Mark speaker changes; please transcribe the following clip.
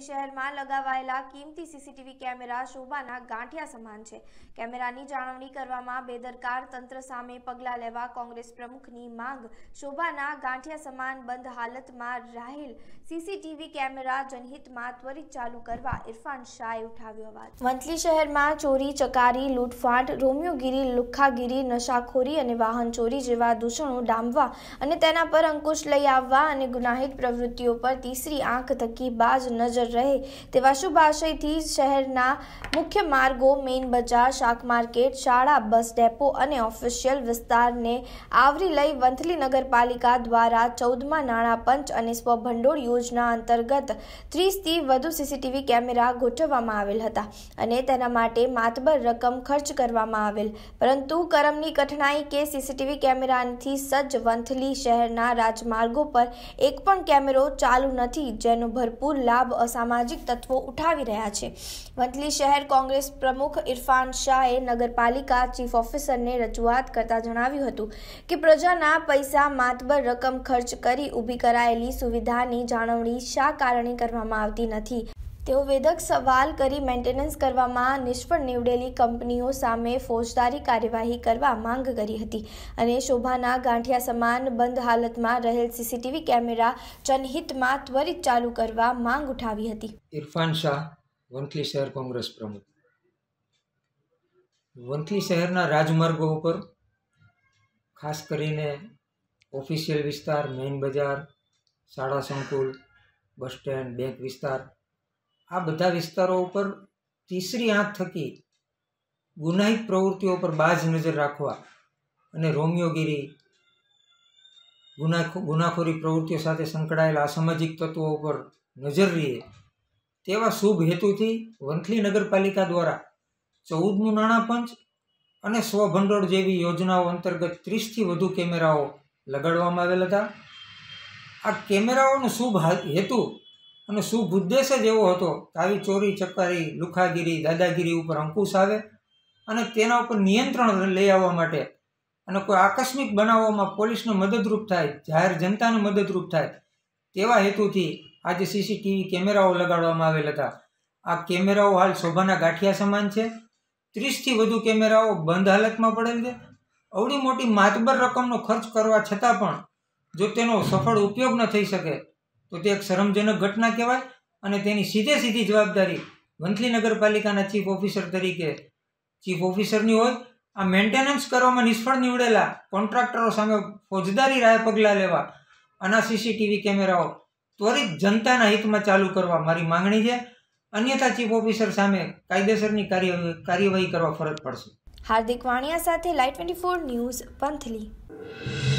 Speaker 1: મોરબી શહેરમાં લગાવાયેલા કિંમતી CCTV camera શોભાના ગાંઠિયા સમાન છે કેમેરાની જાળવણી કરવામાં બેદરકાર તંત્ર સામે પગલાં લેવા કોંગ્રેસ પ્રમુખની માંગ શોભાના ગાંઠિયા સમાન બંધ હાલતમાં રહેલ સીસીટીવી કેમેરા જનહિતમાં ત્વરિત ચાલુ કરવા ઇરફાન શાહે ઉઠાવ્યો અવાજ વંથલી શહેરમાં ચોરી ચકારી લૂંટફાટ રોમિયોગીરી લુખ્ખાગીરી નશાખોરી અને વાહન ચોરી જેવા દૂષણો ડામવા અને તેના પર અંકુશ લઈ આવવા અને ગુનાહિત પ્રવૃત્તિઓ પર તીસરી આંખ થકી બાજ નજર રહે તેવા શુભ આશયથી શહેરના મુખ્ય માર્ગો મેઇન બજાર શાક માર્કેટ શાળા બસ ડેપો અને ઓફિશિયલ વિસ્તારને આવરી લઈ વંથલી નગરપાલિકા દ્વારા ચૌદમાં નાણાં પંચ અને સ્વભંડોળ યોજના અંતર્ગત ત્રીસથી વધુ સીસીટીવી કેમેરા ગોઠવવામાં આવેલ હતા અને તેના માટે માતબર રકમ ખર્ચ કરવામાં આવેલ પરંતુ કરમની કઠણાઈ કે સીસીટીવી કેમેરાથી સજ્જ વંથલી શહેરના રાજમાર્ગો પર એક પણ કેમેરો ચાલુ નથી જેનો ભરપૂર લાભ અસા સામાજિક તત્વો ઉઠાવી રહ્યા છે વંથલી શહેર કોંગ્રેસ પ્રમુખ ઇરફાન શાહે નગરપાલિકા ચીફ ઓફિસરને રજૂઆત કરતા જણાવ્યું હતું કે પ્રજાના પૈસા માતબર રકમ ખર્ચ કરી ઊભી કરાયેલી સુવિધાની જાળવણી શા કારણે કરવામાં આવતી નથી તેઓ વેધક સવાલ કરી મેન્ટેનન્સ કરવામાં નિષ્ફળ નીવડેલી કંપનીઓ સામે ફોજદારી કાર્યવાહી કરવા માંગ કરી હતી અને શોભાના ગાંઠિયા સમાન બંધ હાલતમાં રહેલ સીસીટીવી કેમેરા જનહિતમાં ત્વરિત ચાલુ કરવા માંગ ઉઠાવી હતી
Speaker 2: ઇરફાન શાહ વંથલી શહેર કોંગ્રેસ પ્રમુખ વંથલી શહેરના રાજમાર્ગો ઉપર ખાસ કરીને ઓફિશિયલ વિસ્તાર મેઇન બજાર શાળા સંકુલ બસ સ્ટેન્ડ બેંક વિસ્તાર આ બધા વિસ્તારો ઉપર તીસરી આંખ થકી ગુનાહિત પ્રવૃત્તિઓ પર બાજ નજર રાખવા અને રોમિયોગીરી ગુનાખો ગુનાખોરી પ્રવૃત્તિઓ સાથે સંકળાયેલા અસામાજિક તત્વો ઉપર નજર રહીએ તેવા શુભ હેતુથી વંથલી નગરપાલિકા દ્વારા ચૌદમું નાણાં અને સ્વભંડોળ જેવી યોજનાઓ અંતર્ગત ત્રીસથી વધુ કેમેરાઓ લગાડવામાં આવેલ હતા આ કેમેરાઓનો શુભ હેતુ અને શુભ ઉદ્દેશ જ એવો હતો કે આવી ચોરી ચકારી લુખાગીરી દાદાગીરી ઉપર અંકુશ આવે અને તેના ઉપર નિયંત્રણ લઈ આવવા માટે અને કોઈ આકસ્મિક બનાવવામાં પોલીસને મદદરૂપ થાય જાહેર જનતાને મદદરૂપ થાય તેવા હેતુથી આજે સીસીટીવી કેમેરાઓ લગાડવામાં આવેલ હતા આ કેમેરાઓ હાલ શોભાના ગાંઠિયા સમાન છે ત્રીસથી વધુ કેમેરાઓ બંધ હાલતમાં પડેલ છે અવડી મોટી માતબર રકમનો ખર્ચ કરવા છતાં પણ જો તેનો સફળ ઉપયોગ ન થઈ શકે તો તે એક શરમજનક ઘટના કહેવાય અને તેની સીધે સીધી જવાબદારી વંથલી નગરપાલિકાના ચીફ ઓફિસર તરીકે ચીફ ઓફિસરની હોય આ મેન્ટેનન્સ કરવામાં નિષ્ફળ નીવડેલા કોન્ટ્રાક્ટરો સામે ફોજદારી રાય પગલાં લેવા આના સીસીટીવી કેમેરાઓ ત્વરિત જનતાના હિતમાં ચાલુ કરવા મારી માંગણી છે અન્યથા ચીફ ઓફિસર સામે કાયદેસરની કાર્યવાહી કરવા ફરજ પડશે
Speaker 1: હાર્દિક વાણિયા સાથે લાઈવ ટ્વેન્ટી ફોર ન્યૂઝ પંથલી